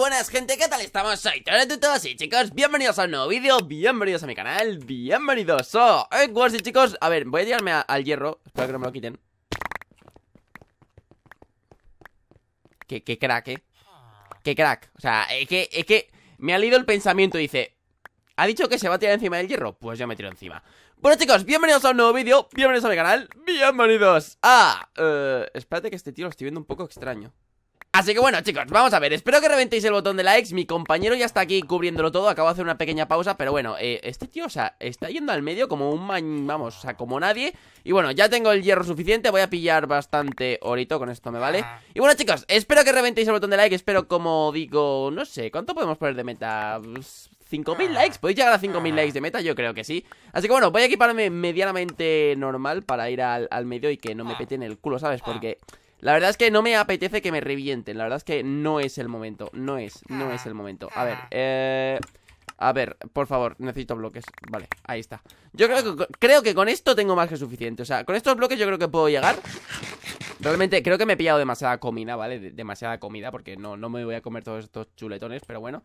buenas gente, ¿qué tal estamos? Soy todos y chicos, bienvenidos a un nuevo vídeo, bienvenidos a mi canal, bienvenidos a Eggwars y chicos, a ver, voy a tirarme al hierro, espero que no me lo quiten Que, qué crack, eh Qué crack, o sea, es que, es que me ha leído el pensamiento, y dice ¿Ha dicho que se va a tirar encima del hierro? Pues yo me tiro encima bueno chicos, bienvenidos a un nuevo vídeo, bienvenidos a mi canal, bienvenidos a... eh, espérate que este tío lo estoy viendo un poco extraño Así que bueno chicos, vamos a ver, espero que reventéis el botón de likes Mi compañero ya está aquí cubriéndolo todo Acabo de hacer una pequeña pausa, pero bueno eh, Este tío, o sea, está yendo al medio como un mañ... Vamos, o sea, como nadie Y bueno, ya tengo el hierro suficiente, voy a pillar bastante horito con esto me vale ah. Y bueno chicos, espero que reventéis el botón de likes, Espero, como digo, no sé, ¿cuánto podemos poner de meta? 5.000 pues, ah. likes, ¿podéis llegar a 5.000 ah. likes de meta? Yo creo que sí Así que bueno, voy a equiparme medianamente normal para ir al, al medio y que no me peten el culo, ¿sabes? Porque la verdad es que no me apetece que me revienten. La verdad es que no es el momento. No es, no es ah, el momento. Ah. A ver, eh... A ver, por favor, necesito bloques Vale, ahí está Yo creo que, creo que con esto tengo más que suficiente O sea, con estos bloques yo creo que puedo llegar Realmente creo que me he pillado demasiada comida, ¿vale? demasiada comida porque no, no me voy a comer todos estos chuletones, pero bueno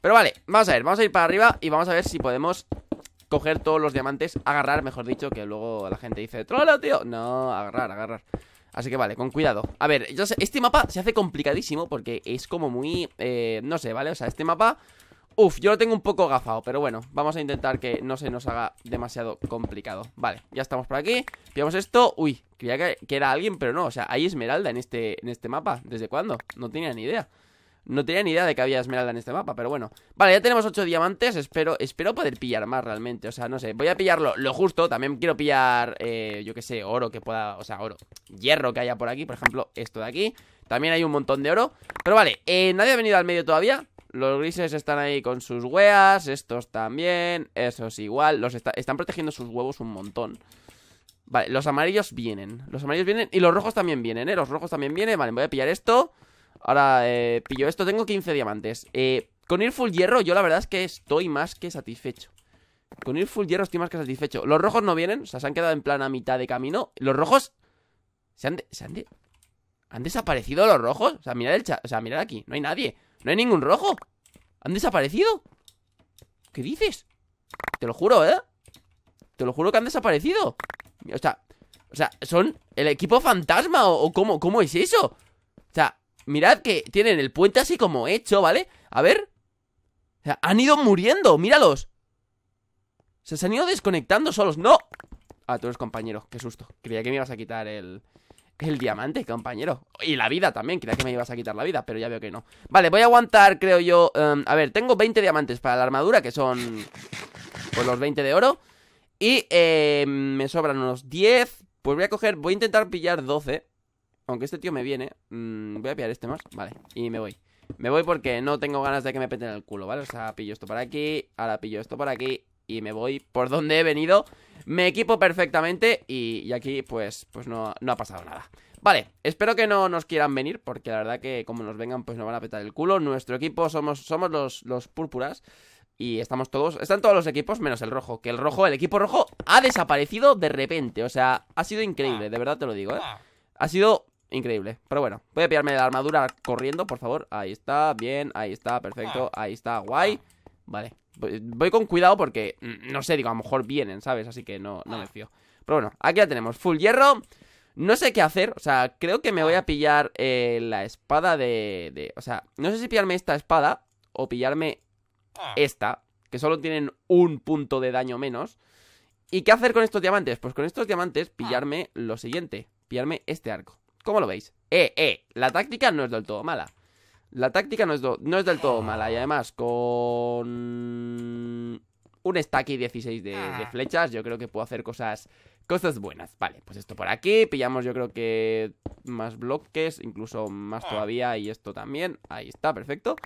Pero vale, vamos a ver, vamos a ir para arriba y vamos a ver si podemos coger todos los diamantes Agarrar, mejor dicho, que luego la gente dice ¡Trola, tío! No, agarrar, agarrar Así que vale, con cuidado A ver, este mapa se hace complicadísimo Porque es como muy... Eh, no sé, ¿vale? O sea, este mapa... Uf, yo lo tengo un poco gafado, pero bueno, vamos a intentar que no se nos haga demasiado complicado Vale, ya estamos por aquí, pillamos esto Uy, creía que, que, era alguien, pero no, o sea, hay esmeralda en este, en este mapa ¿Desde cuándo? No tenía ni idea no tenía ni idea de que había esmeralda en este mapa, pero bueno. Vale, ya tenemos ocho diamantes. Espero, espero poder pillar más realmente. O sea, no sé. Voy a pillarlo lo justo. También quiero pillar, eh, yo que sé, oro que pueda. O sea, oro. Hierro que haya por aquí. Por ejemplo, esto de aquí. También hay un montón de oro. Pero vale, eh, nadie ha venido al medio todavía. Los grises están ahí con sus hueas. Estos también. Esos igual. Los están protegiendo sus huevos un montón. Vale, los amarillos vienen. Los amarillos vienen. Y los rojos también vienen, ¿eh? Los rojos también vienen. Vale, voy a pillar esto. Ahora eh, pillo esto, tengo 15 diamantes eh, Con ir full hierro yo la verdad es que estoy más que satisfecho Con ir full hierro estoy más que satisfecho Los rojos no vienen, o sea, se han quedado en plan a mitad de camino Los rojos... ¿Se han, ¿Se han, desaparecido los rojos? O sea, mirad el o sea, mirad aquí, no hay nadie No hay ningún rojo ¿Han desaparecido? ¿Qué dices? Te lo juro, ¿eh? Te lo juro que han desaparecido O sea, o sea, ¿son el equipo fantasma o, como cómo, cómo es eso? Mirad que tienen el puente así como hecho, ¿vale? A ver. han ido muriendo, míralos. se han ido desconectando solos. ¡No! Ah, tú eres compañero, qué susto. Creía que me ibas a quitar el, el diamante, compañero. Y la vida también, creía que me ibas a quitar la vida, pero ya veo que no. Vale, voy a aguantar, creo yo. Em, a ver, tengo 20 diamantes para la armadura, que son. Pues los 20 de oro. Y eh, me sobran unos 10. Pues voy a coger, voy a intentar pillar 12. Aunque este tío me viene mm, Voy a pillar este más, vale, y me voy Me voy porque no tengo ganas de que me peten el culo, ¿vale? O sea, pillo esto para aquí, ahora pillo esto por aquí Y me voy por donde he venido Me equipo perfectamente Y, aquí, pues, pues no, no ha pasado nada Vale, espero que no nos quieran venir, porque la verdad que como nos vengan, pues nos van a petar el culo. Nuestro equipo somos, somos los, los púrpuras. Y estamos todos, están todos los equipos menos el rojo Que el rojo, el equipo rojo ha desaparecido de repente O sea, ha sido increíble, ah. de verdad te lo digo, ¿eh? Ah. Ha sido Increíble, pero bueno Voy a pillarme la armadura corriendo, por favor Ahí está, bien, ahí está, perfecto ah. Ahí está, guay Vale, voy con cuidado porque, mm, no sé, digo, a lo mejor vienen, ¿sabes? Así que no, no me ah. fío Pero bueno, aquí ya tenemos, full hierro no sé qué hacer, o sea, creo que me voy a ah. pillar eh, la espada de, de... O sea, no sé si pillarme esta espada o pillarme esta, que solo tienen un punto de daño menos. ¿Y qué hacer con estos diamantes? Pues con estos diamantes pillarme lo siguiente, pillarme este arco. ¿Cómo lo veis? Eh, eh, la táctica no es del todo mala. La táctica no es, del todo mala. Y además, con un stack y 16 de, ah. flechas, yo creo que puedo hacer cosas, cosas buenas. Vale, pues esto por aquí, pillamos yo creo que más bloques, incluso más ah. todavía, y esto también, ahí está, perfecto.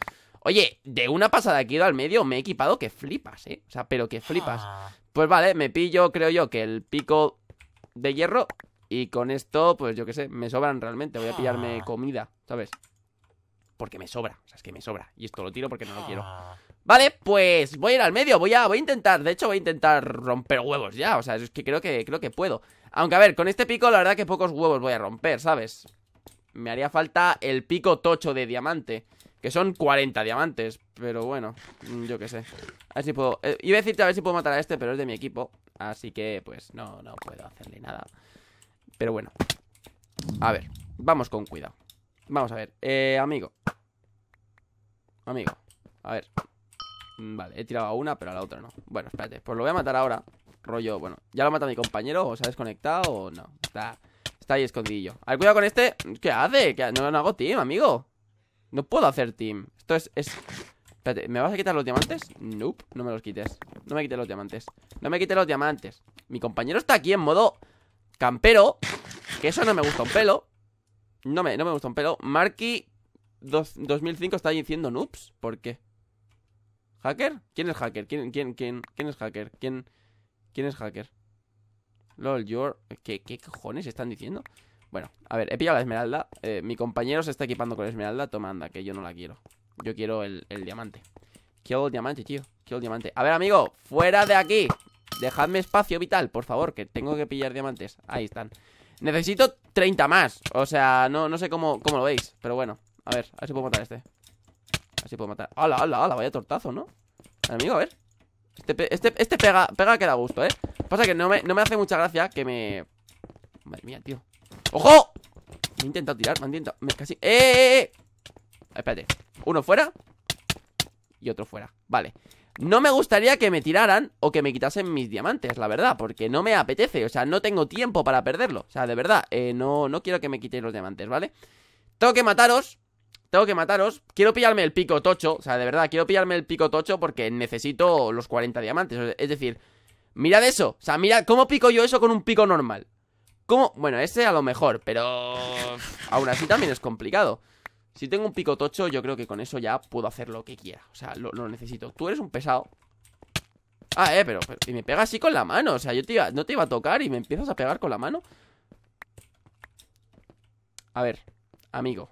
Oye, de una pasada aquí al medio me he equipado que flipas, ¿eh? O sea, pero que flipas. Ah. Pues vale, me pillo, creo yo, que el pico de hierro y con esto, pues yo que sé, me sobran realmente. Voy a pillarme ah. comida, ¿sabes? Porque me sobra, o sea, es que me sobra. Y esto lo tiro porque no lo quiero. Ah. Vale, pues voy a ir al medio, voy a, voy a intentar, de hecho voy a intentar romper huevos ya, o sea, es que creo que, creo que puedo. Aunque a ver, con este pico la verdad que pocos huevos voy a romper, ¿sabes? Me haría falta el pico tocho de diamante. Que son 40 diamantes, pero bueno, mm, yo que sé. A ver si puedo... Eh, iba a decirte a ver si puedo matar a este, pero es de mi equipo. Así que, pues, no, no puedo hacerle nada. Pero bueno. A ver, vamos con cuidado. Vamos a ver. Eh, amigo. Amigo. A ver. Mm, vale, he tirado a una, pero a la otra no. Bueno, espérate. Pues lo voy a matar ahora. Rollo, bueno. ¿Ya lo mata mi compañero? ¿O se ha desconectado? ¿O no? Está, ahí escondido A ver, cuidado con este. ¿Qué hace? que no, no hago team, amigo. No puedo hacer team. Esto es, es... Espérate, ¿me vas a quitar los diamantes? Nope, no me los quites No me quites los diamantes No me quites los diamantes Mi compañero está aquí en modo Campero, que eso no me gusta un pelo. No me, no me gusta un pelo. Marky 2005 está diciendo noobs. ¿Por qué? ¿Hacker? ¿Quién es hacker? ¿Quién, quién, quién, quién es hacker? ¿Quién, quién es hacker? LOL, ¿Qué, ¿Qué cojones están diciendo? Bueno, a ver, he pillado la esmeralda. Eh, mi compañero se está equipando con la esmeralda. Toma, anda, que yo no la quiero. Yo quiero el, el diamante. Quiero el diamante, tío. Quiero el diamante. A ver, amigo, fuera de aquí. Dejadme espacio vital, por favor, que tengo que pillar diamantes. Ahí están. Necesito 30 más. O sea, no, no sé cómo, cómo lo veis. Pero bueno, a ver, a ver si puedo matar a este. A ver si puedo matar. ¡Hala, hala, hala! Vaya tortazo, ¿no? Amigo, a ver. Este, este, este pega, pega que da gusto, ¿eh? Pasa que no me, no me hace mucha gracia que me... Madre mía, tío. ¡Ojo! Me he intentado tirar, me han intentado... Me casi... eh, eh! eh! Espérate. Uno fuera. Y otro fuera. Vale. No me gustaría que me tiraran o que me quitasen mis diamantes, la verdad, porque no me apetece, o sea, no tengo tiempo para perderlo. O sea, de verdad, eh, no, no quiero que me quiten los diamantes, ¿vale? Tengo que mataros, tengo que mataros. Quiero pillarme el pico tocho, o sea, de verdad, quiero pillarme el pico tocho porque necesito los 40 diamantes. Es decir, mirad eso, o sea, mirad cómo pico yo eso con un pico normal. ¿Cómo? Bueno, ese a lo mejor, pero aún así también es complicado. Si tengo un pico tocho, yo creo que con eso ya puedo hacer lo que quiera. O sea, lo, necesito. Tú eres un pesado. Ah, eh, pero, Y me pegas así con la mano. O sea, yo no te iba a tocar y me empiezas a pegar con la mano. A ver, amigo.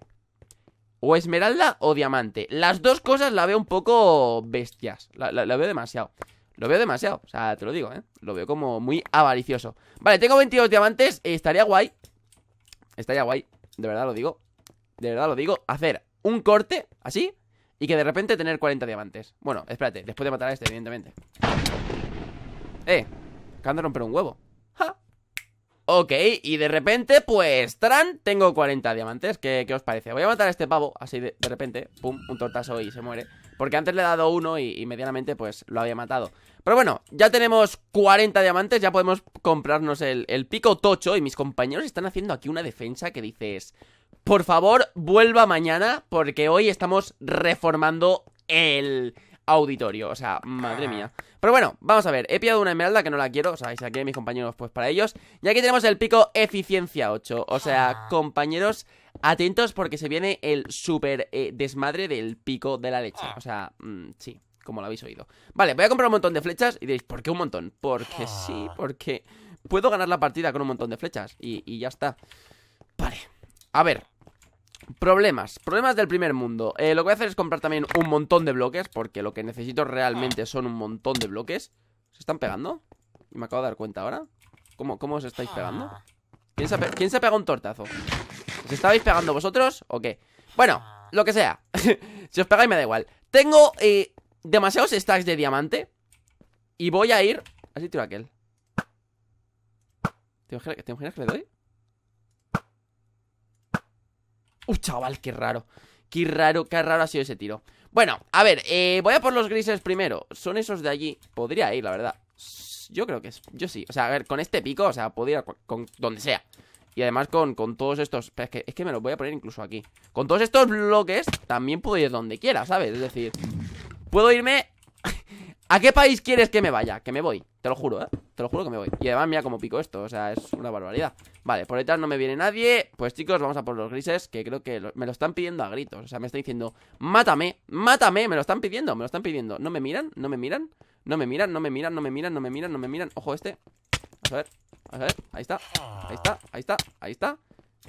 O esmeralda o diamante. Las dos cosas la veo un poco bestias. La, la veo demasiado. Lo veo demasiado. O sea, te lo digo, ¿eh? Lo veo como muy avaricioso. Vale, tengo 22 diamantes. Estaría guay. Estaría guay. De verdad lo digo de verdad lo digo, hacer un corte así y que de repente tener 40 diamantes. Bueno, espérate, después de matar a este, evidentemente. Eh, acaban a romper un huevo. ¡Ja! Ok, y de repente, pues, tran, tengo 40 diamantes. ¿Qué, os parece? Voy a matar a este pavo, así de, repente, pum, un tortazo y se muere. Porque antes le he dado uno y, medianamente, pues, lo había matado. Pero bueno, ya tenemos 40 diamantes, ya podemos comprarnos el, el pico tocho. Y mis compañeros están haciendo aquí una defensa que dices por favor, vuelva mañana porque hoy estamos reformando el auditorio. O sea, madre mía. Pero bueno, vamos a ver. He pillado una esmeralda que no la quiero. O sea, y aquí mis compañeros pues para ellos. Y aquí tenemos el pico eficiencia 8. O sea, compañeros, atentos porque se viene el super eh, desmadre del pico de la leche. O sea, mm, sí, como lo habéis oído. Vale, voy a comprar un montón de flechas. Y diréis, ¿por qué un montón? Porque sí, porque puedo ganar la partida con un montón de flechas. Y, y ya está. Vale. A ver, Problemas, problemas del primer mundo eh, Lo que voy a hacer es comprar también un montón de bloques Porque lo que necesito realmente son un montón de bloques ¿Se están pegando? Y Me acabo de dar cuenta ahora ¿Cómo, cómo os estáis pegando? ¿Quién se, ha ¿Quién se pegado un tortazo? ¿Os estabais pegando vosotros o qué? Bueno, lo que sea Si os pegáis me da igual Tengo eh, demasiados stacks de diamante Y voy a ir... Así tiro aquel ¿Te imaginas, que le doy? Uy, chaval, qué raro. Qué raro, qué raro ha sido ese tiro. Bueno, a ver, eh, voy a por los grises primero. Son esos de allí. Podría ir, la verdad. Yo creo que es. Yo sí. O sea, a ver, con este pico, o sea, puedo ir con, donde sea. Y además con, todos estos. es, que, es que me los voy a poner incluso aquí. Con todos estos bloques, también puedo ir donde quiera, ¿sabes? Es decir, puedo irme ¿A qué país quieres que me vaya? Que me voy, te lo juro, ¿eh? Te lo juro que me voy Y además mira cómo pico esto, o sea, es una barbaridad Vale, por detrás no me viene nadie Pues chicos, vamos a por los grises Que creo que me lo están pidiendo a gritos O sea, me está diciendo, mátame, mátame Me lo están pidiendo, me lo están pidiendo ¿No me miran? ¿No me miran? ¿No me miran? ¿No me miran? ¿No me miran? ¿No me miran? ¿No me miran? Ojo este a ver, a ver Ahí está, ahí está, ahí está, ahí está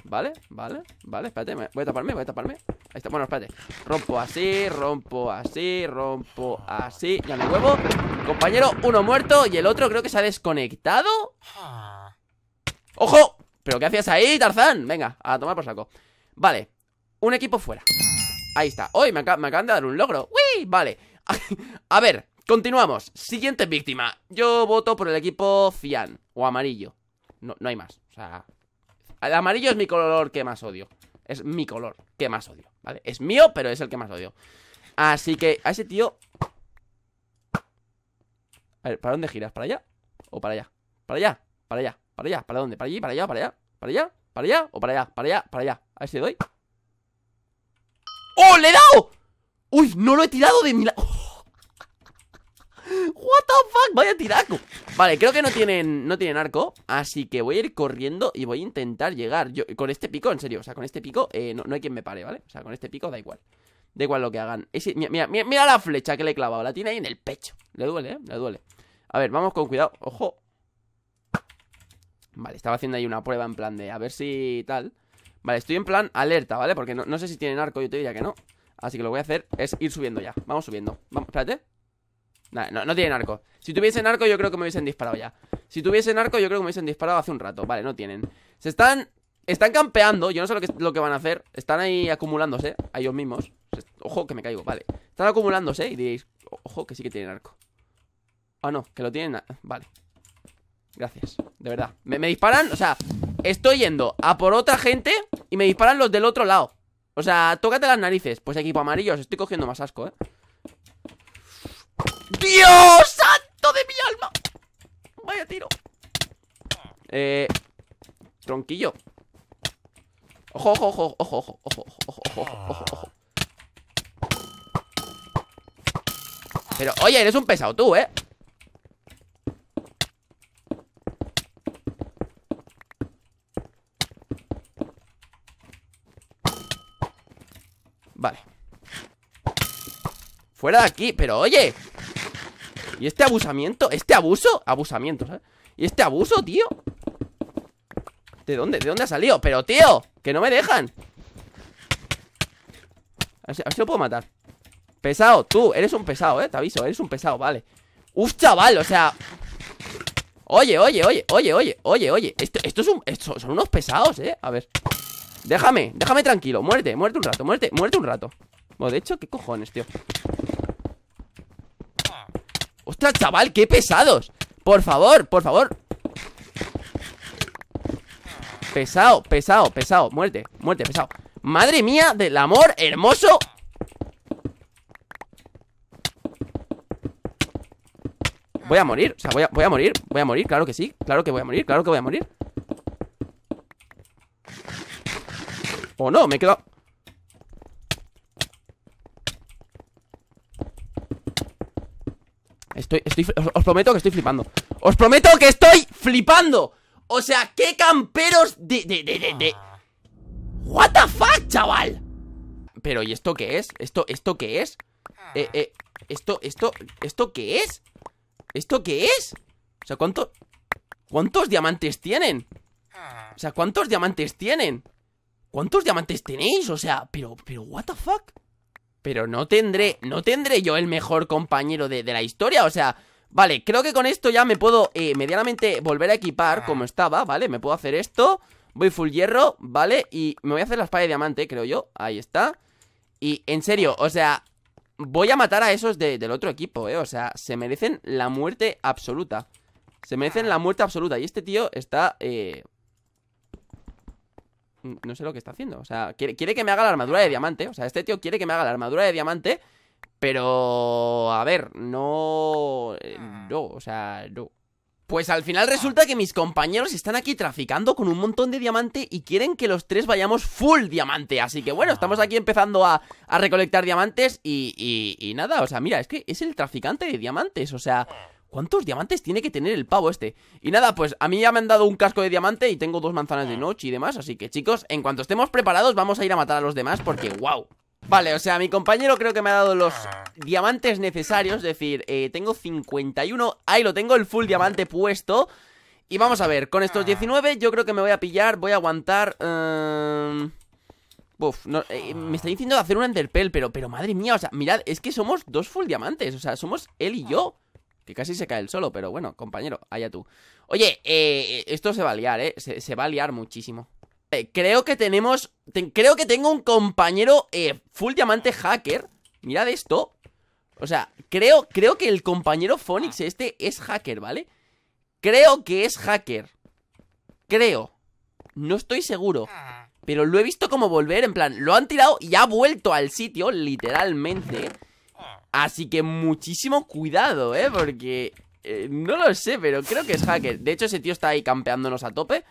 Vale, vale, vale, espérate, voy a taparme, voy a taparme Ahí está, bueno, espérate Rompo así, rompo así, rompo así Ya me huevo Compañero, uno muerto y el otro creo que se ha desconectado ah. ¡Ojo! ¿Pero qué hacías ahí, Tarzán? Venga, a tomar por saco Vale, un equipo fuera Ahí está, hoy me, acaban de dar un logro ¡Uy! Vale, a ver, continuamos Siguiente víctima Yo voto por el equipo Fian o amarillo no, no hay más, o sea, el amarillo es mi color que más odio. Es mi color que más odio, ¿vale? Es mío, pero es el que más odio. Así que a ese tío... A ver, ¿para dónde giras? ¿Para allá? ¿O para allá? ¿Para allá? ¿Para allá? ¿Para allá? ¿Para dónde? ¿Para allí? ¿Para allá? ¿Para allá? ¿Para allá? ¿Para allá? ¿O para allá? ¿Para allá? ¿Para allá? A ver si le doy. ¡Oh, le he dado! ¡Uy, no lo he tirado de mi lado! What the fuck, vaya tiraco Vale, creo que no tienen, no tienen arco Así que voy a ir corriendo y voy a intentar llegar Yo, Con este pico, en serio, o sea, con este pico eh, no, hay quien me pare, ¿vale? O sea, con este pico da igual Da igual lo que hagan mira, la flecha que le he clavado, la tiene ahí en el pecho Le duele, ¿eh? Le duele A ver, vamos con cuidado, ojo Vale, estaba haciendo ahí una prueba en plan de a ver si tal Vale, estoy en plan alerta, ¿vale? Porque no, sé si tienen arco, yo te diría que no Así que lo que voy a hacer es ir subiendo ya Vamos subiendo, vamos, espérate no, tienen arco. Si tuviesen arco, yo creo que me hubiesen disparado ya. Si tuviesen arco, yo creo que me hubiesen disparado hace un rato. Vale, no tienen. Se están. Están campeando. Yo no sé lo que, lo que van a hacer. Están ahí acumulándose a ellos mismos. Ojo, que me caigo. Vale. Están acumulándose y diréis. Ojo, que sí que tienen arco. Ah, no, que lo tienen. Vale. Gracias. De verdad. Me, me disparan. O sea, estoy yendo a por otra gente y me disparan los del otro lado. O sea, tócate las narices. Pues equipo amarillos, estoy cogiendo más asco, eh. ¡Dios santo de mi alma! Vaya tiro Eh... Tronquillo Ojo, ojo, ojo, ojo, ojo, ojo, ojo, ojo, ojo, ojo. Pero, oye, eres un pesado tú, ¿eh? Vale Fuera de aquí, pero oye ¿Y este abusamiento? ¿Este abuso? Abusamiento, ¿sabes? ¿Y este abuso, tío? ¿De dónde? ¿De dónde ha salido? Pero, tío, que no me dejan A ver si, lo puedo matar Pesado, tú, eres un pesado, eh, te aviso Eres un pesado, vale Uf, chaval, o sea Oye, oye, oye, oye, oye, oye, oye Esto, esto es un, son unos pesados, eh A ver Déjame, déjame tranquilo Muerte, muerte un rato, muerte, muerte un rato Bueno, de hecho, ¿qué cojones, tío? Ostras, chaval, qué pesados Por favor, por favor Pesado, pesado, pesado Muerte, muerte, pesado Madre mía del amor hermoso Voy a morir, o sea, voy a, voy a morir Voy a morir, claro que sí, claro que voy a morir Claro que voy a morir oh, no, me he quedado os, prometo que estoy flipando Os prometo que estoy flipando O sea, qué camperos de, de, de, de, What the fuck, chaval Pero, ¿y esto qué es? ¿Esto, esto qué es? Eh, eh, esto, esto, ¿esto qué es? ¿Esto qué es? O sea, ¿cuánto, ¿cuántos diamantes tienen? O sea, ¿cuántos diamantes tienen? ¿Cuántos diamantes tenéis? O sea, pero, pero, what the fuck pero no tendré, ah, no tendré yo el mejor compañero de, la historia, o sea... Vale, creo que con esto ya me puedo eh, medianamente volver a equipar ah. como estaba, ¿vale? Me puedo hacer esto, voy full hierro, ¿vale? Y me voy a hacer la espada de diamante, creo yo, ahí está Y en serio, o sea, voy a matar a esos de, del otro equipo, ¿eh? O sea, se merecen la muerte absoluta Se merecen ah. la muerte absoluta Y este tío está, eh, Mm, no sé lo que está haciendo. O sea, quiere, que me haga la armadura de diamante. O sea, este tío quiere que me haga la armadura de diamante. Pero, a ver, no... Eh, hmm. No, o sea, no. Pues al final resulta que mis compañeros están aquí traficando con un montón de diamante y quieren que los tres vayamos full diamante. Así que bueno, estamos ah. aquí empezando a, a recolectar diamantes y, y, y nada, o sea, mira, es que es el traficante de diamantes, o sea, ¿Cuántos diamantes tiene que tener el pavo este? Y nada, pues a mí ya me han dado un casco de diamante y tengo dos manzanas de ah. noche y demás. Así que chicos, en cuanto estemos preparados vamos a ir a matar a los demás porque wow. Vale, o sea, mi compañero creo que me ha dado los ah. diamantes necesarios. Es decir, eh, tengo 51. Ahí lo tengo, el full diamante puesto. Y vamos a ver, con estos 19 ah. yo creo que me voy a pillar, voy a aguantar... Em, Uf, eh, me está diciendo de hacer un enderpell, pero, pero madre mía, o sea, mirad, es que somos dos full diamantes, o sea, somos él y yo casi se cae el solo, pero bueno, compañero, allá tú. Oye, eh, esto se va a liar, ¿eh? Se, va a liar muchísimo. Eh, creo que tenemos... creo que tengo un compañero eh, full diamante hacker. Mirad esto. O sea, creo, creo que el compañero Phoenix ah. este es hacker, ¿vale? Creo que es hacker. Creo. No estoy seguro. Ah. Pero lo he visto como volver, en plan, lo han tirado y ha vuelto al sitio, literalmente. Así que muchísimo cuidado, ¿eh? Porque... Eh, no lo sé, pero creo que es hacker. De hecho, ese tío está ahí campeándonos a tope.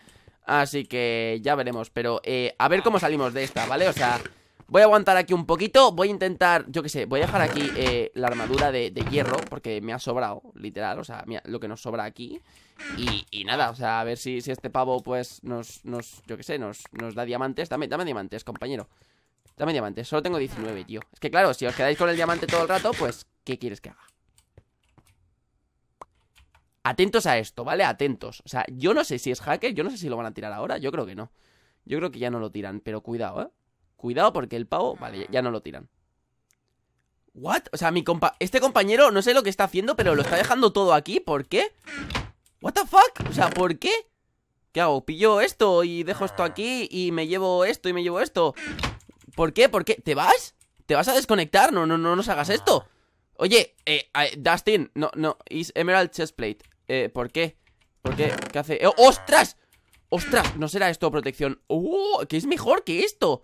Así que ya veremos. Pero eh, a ver cómo salimos de esta, ¿vale? O sea, voy a aguantar aquí un poquito. Voy a intentar, yo qué sé, voy a dejar aquí eh, la armadura de, hierro. Porque me ha sobrado, literal. O sea, lo que nos sobra aquí. Y, y, nada, o sea, a ver si, si este pavo, pues, nos, nos yo qué sé, nos, nos da diamantes. Dame, dame diamantes, compañero. Dame diamantes, solo tengo 19, tío Es que claro, si os quedáis con el diamante todo el rato Pues, ¿qué quieres que haga? Atentos a esto, ¿vale? Atentos O sea, yo no sé si es hacker, yo no sé si lo van a tirar ahora Yo creo que no Yo creo que ya no lo tiran, pero cuidado, ¿eh? Cuidado porque el pavo, vale, ya no lo tiran ¿What? O sea, mi compa... Este compañero no sé lo que está haciendo Pero lo está dejando todo aquí, ¿por qué? ¿What the fuck? O sea, ¿por qué? ¿Qué hago? ¿Pillo esto y dejo esto aquí y me llevo esto y me llevo esto? ¿Por qué? ¿Por qué? ¿Te vas? ¿Te vas a desconectar? No, no, no nos hagas ah. esto. Oye, eh, Dustin, no, no, es Emerald Chestplate. Eh, ¿por qué? ¿Por qué? ¿Qué hace? ¡Oh, ¡Ostras! ¡Ostras! No será esto protección. ¡Uh! ¿Qué es mejor que esto?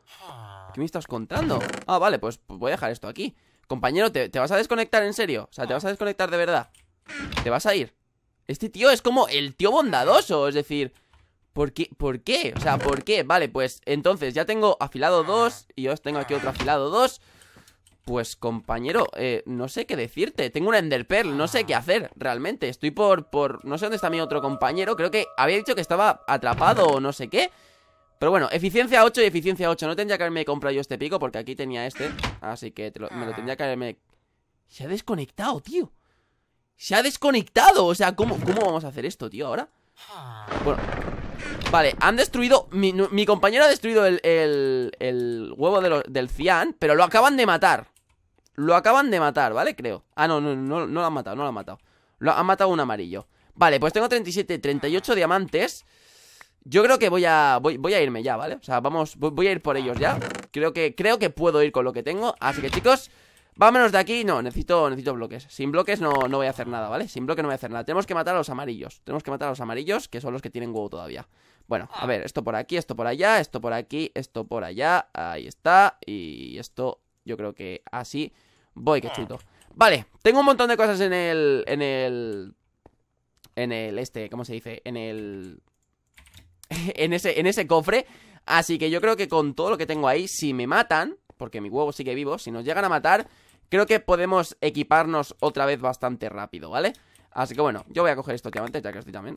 ¿Qué me estás contando? Ah, vale, pues voy a dejar esto aquí. Compañero, te vas a desconectar en serio? O sea, ¿te vas a desconectar de verdad? ¿Te vas a ir? Este tío es como el tío bondadoso, es decir... ¿Por qué? ¿Por qué? O sea, ¿por qué? Vale, pues entonces ya tengo afilado 2 y yo tengo aquí otro afilado 2. Pues compañero, eh, no sé qué decirte. Tengo una Pearl, no sé qué hacer realmente. Estoy por, por... No sé dónde está mi otro compañero. Creo que había dicho que estaba atrapado o no sé qué. Pero bueno, eficiencia 8 y eficiencia 8. No tendría que haberme comprado yo este pico porque aquí tenía este. Así que me lo tendría que haberme... Se ha desconectado, tío. Se ha desconectado. O sea, ¿cómo, cómo vamos a hacer esto, tío, ahora? Bueno, Vale, han destruido Mi, compañero ha destruido el, el, huevo del cian Pero lo acaban de matar Lo acaban de matar, ¿vale? Creo Ah, no, no, no, no lo han matado, no lo han matado lo, Han matado un amarillo Vale, pues tengo 37, 38 diamantes Yo creo que voy a, voy, voy a irme ya, ¿vale? O sea, vamos, voy, voy a ir por ellos ya Creo que, creo que puedo ir con lo que tengo Así que chicos... Vámonos de aquí, no, necesito, necesito bloques Sin bloques no, no voy a hacer nada, ¿vale? Sin bloques no voy a hacer nada Tenemos que matar a los amarillos Tenemos que matar a los amarillos, que son los que tienen huevo todavía Bueno, a ah. ver, esto por aquí, esto por allá Esto por aquí, esto por allá Ahí está, y esto yo creo que así Voy, que ah. chuto Vale, tengo un montón de cosas en el... En el... En el este, ¿cómo se dice? En el... en, ese, en ese cofre Así que yo creo que con todo lo que tengo ahí Si me matan, porque mi huevo sigue vivo Si nos llegan a matar Creo que podemos equiparnos otra vez bastante rápido, ¿vale? Así que bueno, yo voy a coger estos diamantes ya que estoy también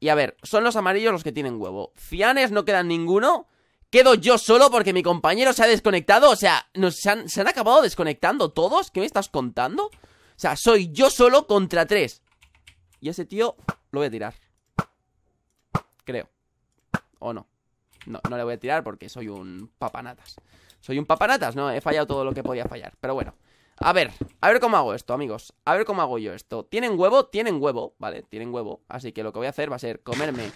Y a ver, son los amarillos los que tienen huevo Cianes no quedan ninguno Quedo yo solo porque mi compañero se ha desconectado O sea, nos, se, han, se han acabado desconectando todos ¿Qué me estás contando? O sea, soy yo solo contra tres Y ese tío lo voy a tirar Creo ¿O no? No, no le voy a tirar porque soy un papanatas Soy un papanatas, no, he fallado todo lo que podía fallar Pero bueno a ver, a ver cómo hago esto, amigos A ver cómo hago yo esto ¿Tienen huevo? Tienen huevo, vale, tienen huevo Así que lo que voy a hacer va a ser comerme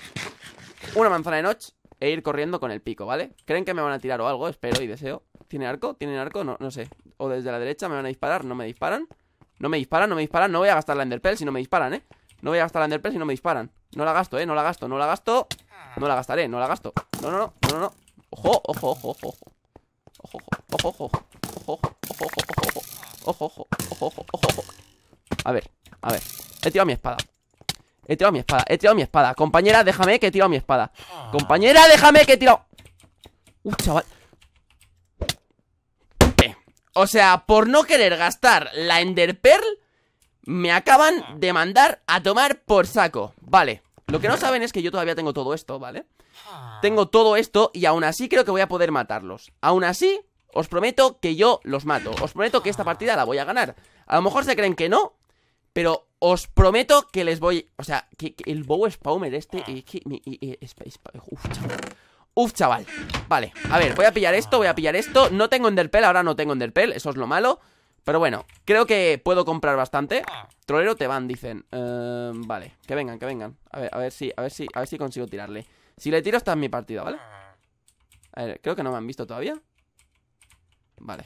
Una manzana de noche e ir corriendo con el pico, ¿vale? ¿Creen que me van a tirar o algo? Espero y deseo ¿Tienen arco? ¿Tienen arco? No, no sé O desde la derecha me van a disparar, no me disparan No me disparan, no me disparan No voy a gastar la Enderpell si no me disparan, ¿eh? No voy a gastar la enderpearl si no me disparan No la gasto, ¿eh? No la gasto, no la gasto No la gastaré, no la gasto No, no, no, no, no Ojo, ojo, ojo, ojo Ojo, ojo, ojo, ojo Ojo, ojo, ojo, ojo, ojo, ojo Ojo, ojo, ojo, ojo, ojo, A ver, a ver. He tirado mi espada. He tirado mi espada, he tirado mi espada. Compañera, déjame que he tirado mi espada. Compañera, déjame que he tirado. Uh, chaval. O sea, por no querer gastar la Ender Pearl, me acaban de mandar a tomar por saco. Vale. Lo que no saben es que yo todavía tengo todo esto, ¿vale? Tengo todo esto y aún así creo que voy a poder matarlos. Aún así, os prometo que yo los mato. Os prometo que esta partida la voy a ganar. A lo mejor se creen que no, pero os prometo que les voy... O sea, que, el Bow Spawner este... Eh, eh, eh, uf, chaval. Uf, chaval. Vale, a ver, voy a pillar esto, voy a pillar esto. No tengo pelo, ahora no tengo pelo, eso es lo malo. Pero bueno, creo que puedo comprar bastante. Trolero te van, dicen. Em, vale, que vengan, que vengan. A ver, a ver si, a ver si, a ver si consigo tirarle. Si le tiro, está en mi partida, ¿vale? A ver, creo que no me han visto todavía. Vale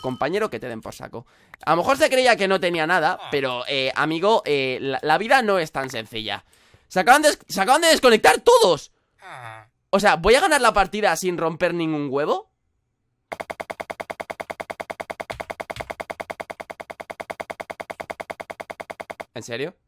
compañero, que te den por saco. A lo mejor se creía que no tenía nada, ah. pero, eh, amigo, eh, la, vida no es tan sencilla. Se acaban, de, se acaban de desconectar todos. Ah. O sea, ¿voy a ganar la partida sin romper ningún huevo? ¿En serio?